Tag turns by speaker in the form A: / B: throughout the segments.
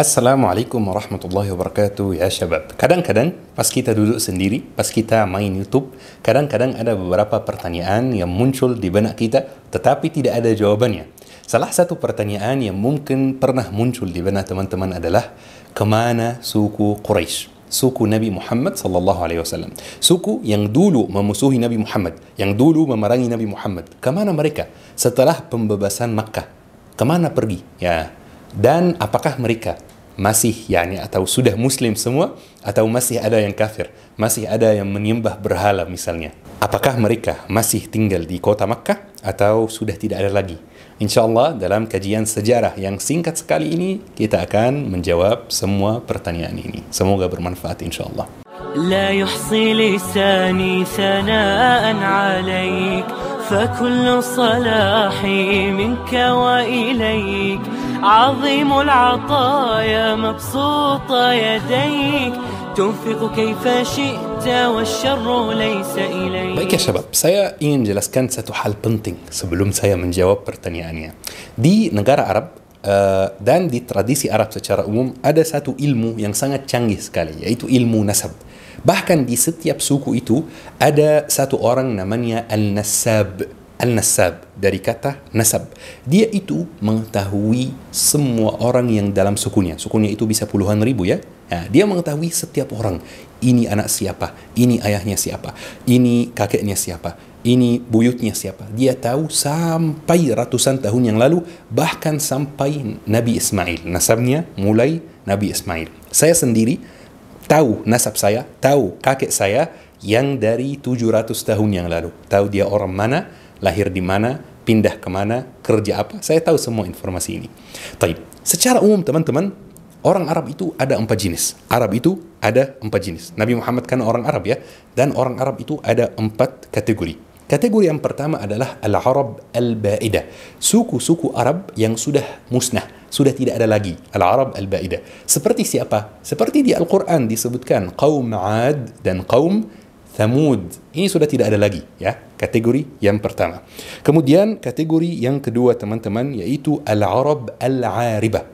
A: Assalamualaikum warahmatullahi wabarakatuh ya syabab Kadang-kadang pas kita duduk sendiri, pas kita main Youtube Kadang-kadang ada beberapa pertanyaan yang muncul di benak kita Tetapi tidak ada jawabannya Salah satu pertanyaan yang mungkin pernah muncul di benak teman-teman adalah Kemana suku Quraisy? suku Nabi Muhammad sallallahu alaihi wasallam. Suku yang dulu memusuhi Nabi Muhammad, yang dulu memerangi Nabi Muhammad. Kemana mereka setelah pembebasan Makkah? Kemana pergi? Ya. Dan apakah mereka masih yakni atau sudah muslim semua atau masih ada yang kafir, masih ada yang menyembah berhala misalnya. Apakah mereka masih tinggal di kota Makkah atau sudah tidak ada lagi? Insya Allah dalam kajian sejarah yang singkat sekali ini kita akan menjawab semua pertanyaan ini. Semoga bermanfaat insya Allah. لا يحصي لساني ثناء عليك فكل صلاحي منك عظيم العطايا مبسوطة يديك تنفق كيف شئت والشر ليس إليك Baik ya syabab, saya ingin jelaskan satu hal penting sebelum saya menjawab pertanyaannya. Di negara Arab, Uh, dan di tradisi Arab secara umum ada satu ilmu yang sangat canggih sekali yaitu ilmu nasab. Bahkan di setiap suku itu ada satu orang namanya al-nasab. al nasab dari kata nasab. Dia itu mengetahui semua orang yang dalam sukunya. Sukunya itu bisa puluhan ribu ya. Nah, dia mengetahui setiap orang. Ini anak siapa, ini ayahnya siapa, ini kakeknya siapa, ini buyutnya siapa. Dia tahu sampai ratusan tahun yang lalu, bahkan sampai Nabi Ismail. Nasabnya mulai Nabi Ismail. Saya sendiri tahu nasab saya, tahu kakek saya yang dari 700 tahun yang lalu. Tahu dia orang mana, lahir di mana, pindah ke mana, kerja apa. Saya tahu semua informasi ini. Tapi secara umum teman-teman, orang Arab itu ada empat jenis. Arab itu ada empat jenis. Nabi Muhammad kan orang Arab ya. Dan orang Arab itu ada empat kategori. Kategori yang pertama adalah Al-Arab Al-Ba'idah. Suku-suku Arab yang sudah musnah, sudah tidak ada lagi. Al-Arab Al-Ba'idah. Seperti siapa? Seperti di Al-Quran disebutkan, Qawm Ad dan Qawm Thamud. Ini sudah tidak ada lagi ya, kategori yang pertama. Kemudian kategori yang kedua teman-teman yaitu al-Arab al-Aribah.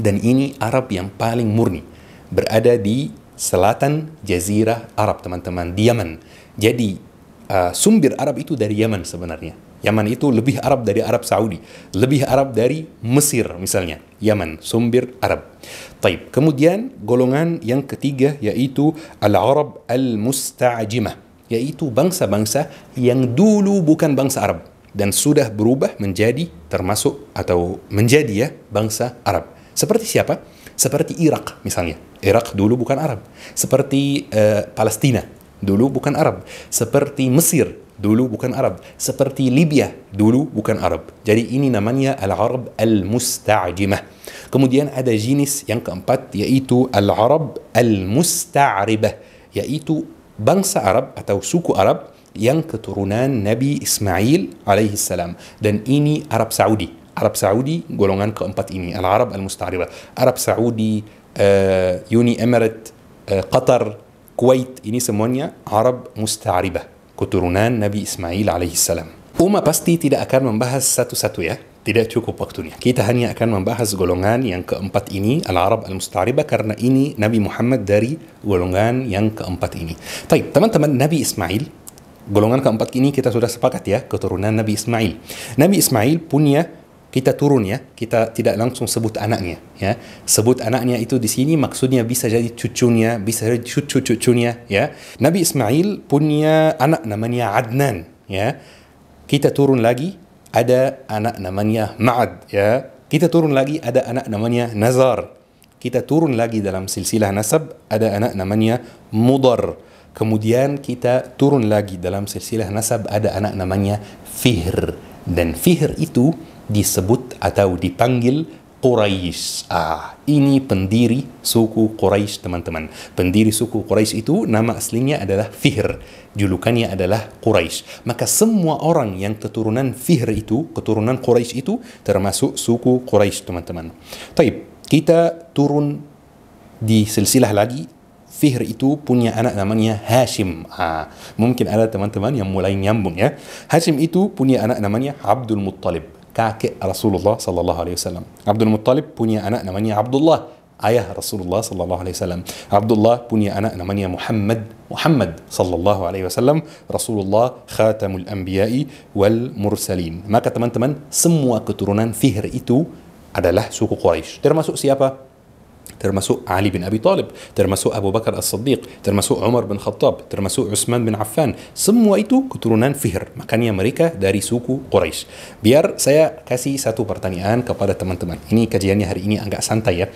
A: Dan ini Arab yang paling murni berada di selatan jazirah Arab teman-teman di Yaman. Jadi uh, sumber Arab itu dari Yaman sebenarnya. Yaman itu lebih Arab dari Arab Saudi, lebih Arab dari Mesir misalnya. Yaman, sumber Arab. Taib. Kemudian golongan yang ketiga yaitu Al-Arab Al-Musta'jimah, yaitu bangsa-bangsa yang dulu bukan bangsa Arab dan sudah berubah menjadi termasuk atau menjadi ya bangsa Arab. Seperti siapa? Seperti Irak misalnya. Irak dulu bukan Arab. Seperti uh, Palestina dulu bukan Arab seperti Mesir dulu bukan Arab seperti Libya dulu bukan Arab jadi ini namanya Al-Arab Al-Mustajimah kemudian ada jenis yang keempat yaitu Al-Arab Al-Musta'ribah yaitu bangsa Arab atau suku Arab yang keturunan Nabi Ismail alaihi salam dan ini Arab Saudi Arab Saudi golongan keempat ini Al-Arab Al-Musta'ribah Arab Saudi uh, Uni Emirat uh, Qatar Kuwait ini semuanya Arab musta'ribah, keturunan Nabi Ismail alaihissalam. Uma pasti tidak akan membahas satu-satu ya, tidak cukup waktunya. Kita hanya akan membahas golongan yang keempat ini, arab al karena ini Nabi Muhammad dari golongan yang keempat ini. Baik, teman-teman, Nabi Ismail, golongan keempat ini kita sudah sepakat ya, keturunan Nabi Ismail. Nabi Ismail punya kita turun ya, kita tidak langsung sebut anaknya ya. Sebut anaknya itu di sini maksudnya bisa jadi cucunya, bisa jadi cucu-cucunya ya. Nabi Ismail punya anak namanya Adnan ya. Kita turun lagi ada anak namanya Ma'ad ya. Kita turun lagi ada anak namanya Nazar. Kita turun lagi dalam silsilah nasab ada anak namanya Mudar. Kemudian kita turun lagi dalam silsilah nasab ada anak namanya Fihr. Dan Fihr itu disebut atau dipanggil Quraisy. Ah, ini pendiri suku Quraisy, teman-teman. Pendiri suku Quraisy itu nama aslinya adalah Fihr. Julukannya adalah Quraisy. Maka semua orang yang keturunan Fihr itu, keturunan Quraisy itu termasuk suku Quraisy, teman-teman. baik kita turun di silsilah lagi Fihr itu punya anak namanya Hashim. Ah, mungkin ada teman-teman yang mulai nyambung ya. Hashim itu punya anak namanya Abdul Muttalib. كعكئ رسول الله صلى الله عليه وسلم عبد المطلب بني أنا من عبد الله أيه رسول الله صلى الله عليه وسلم عبد الله بني أنا من محمد محمد صلى الله عليه وسلم رسول الله خاتم الأنبياء والمرسلين ما teman-teman سموا كترونان Fihr itu adalah suku Quraisy termasuk siapa Ali bin Abi Talib, termasuk Abu Bakar as الصديق termasuk Umar bin Khattab termasuk Utsman bin Affan semua itu keturunan Fihr makanya mereka dari suku Quraisy biar saya kasih satu pertanyaan kepada teman-teman ini kajiannya hari ini agak santai ya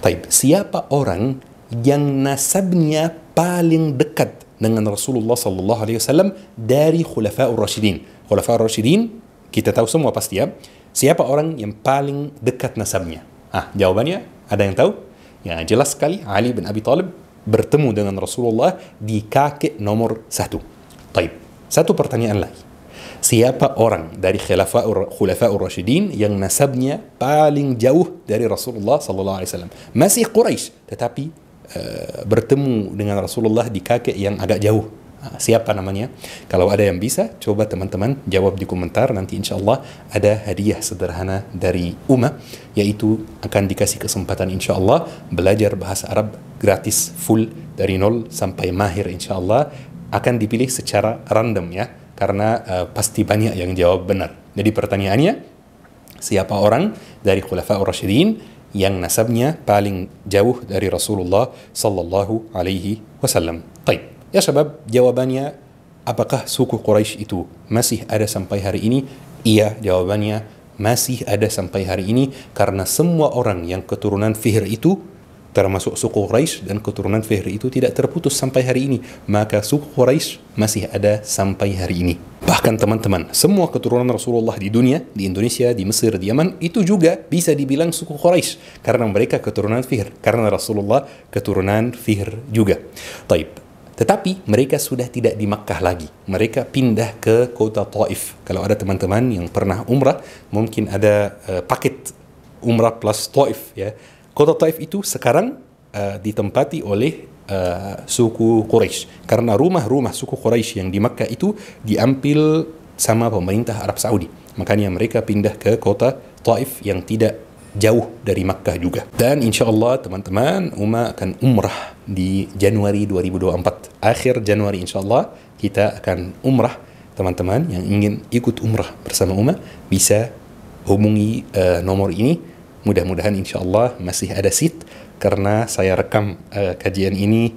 A: Taib siapa orang yang nasabnya paling dekat dengan Rasulullah sallallahu alaihi wasallam dari khulafaur rasyidin khulafaur rasyidin kita tahu semua pasti ya siapa orang yang paling dekat nasabnya ah jawabannya ada yang tahu Ya jelas sekali Ali bin Abi Talib bertemu dengan Rasulullah di kakek nomor satu. Taib. Satu pertanyaan lagi. Siapa orang dari khulafa'ur Rashidin yang nasabnya paling jauh dari Rasulullah sallallahu alaihi wasallam? Masih Quraisy, tetapi uh, bertemu dengan Rasulullah di kakek yang agak jauh Ah, siapa namanya. Kalau ada yang bisa, coba teman-teman jawab di komentar. Nanti insya Allah ada hadiah sederhana dari Uma, yaitu akan dikasih kesempatan insya Allah belajar bahasa Arab gratis full dari nol sampai mahir insya Allah akan dipilih secara random ya karena uh, pasti banyak yang jawab benar. Jadi pertanyaannya siapa orang dari Khulafa Rasyidin yang nasabnya paling jauh dari Rasulullah sallallahu alaihi wasallam. Baik. Ya sebab jawabannya apakah suku Quraisy itu masih ada sampai hari ini? Iya, jawabannya masih ada sampai hari ini karena semua orang yang keturunan Fihr itu termasuk suku Quraisy dan keturunan Fihr itu tidak terputus sampai hari ini. Maka suku Quraisy masih ada sampai hari ini. Bahkan teman-teman, semua keturunan Rasulullah di dunia, di Indonesia, di Mesir, di Yaman, itu juga bisa dibilang suku Quraisy karena mereka keturunan Fihr, karena Rasulullah keturunan Fihr juga. Taib, tetapi mereka sudah tidak di Makkah lagi. Mereka pindah ke kota Taif. Kalau ada teman-teman yang pernah umrah, mungkin ada uh, paket umrah plus Taif ya. Kota Taif itu sekarang uh, ditempati oleh uh, suku Quraisy karena rumah-rumah suku Quraisy yang di Makkah itu diambil sama pemerintah Arab Saudi. Makanya mereka pindah ke kota Taif yang tidak jauh dari Makkah juga. Dan insya Allah teman-teman, Uma akan umrah di Januari 2024. Akhir Januari insya Allah kita akan umrah. Teman-teman yang ingin ikut umrah bersama Uma bisa hubungi uh, nomor ini. Mudah-mudahan insya Allah masih ada seat karena saya rekam uh, kajian ini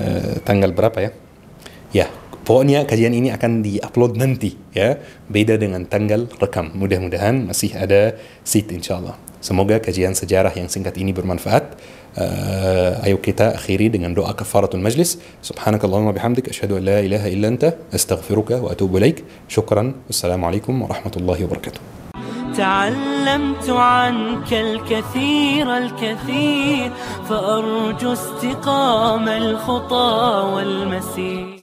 A: uh, tanggal berapa ya? Ya, pokoknya kajian ini akan diupload nanti ya beda dengan tanggal rekam mudah-mudahan masih ada seat insya Allah. Semoga kajian sejarah yang singkat ini bermanfaat. Uh, ayo kita akhiri dengan doa kafaratul majlis. Subhanakallahumma bihamdik asyhadu an la ilaha illa anta astaghfiruka wa atubu ilaik. Syukran. Wassalamualaikum warahmatullahi wabarakatuh. تعلمت عنك الكثير الكثير فأرجو استقام الخطى والمسير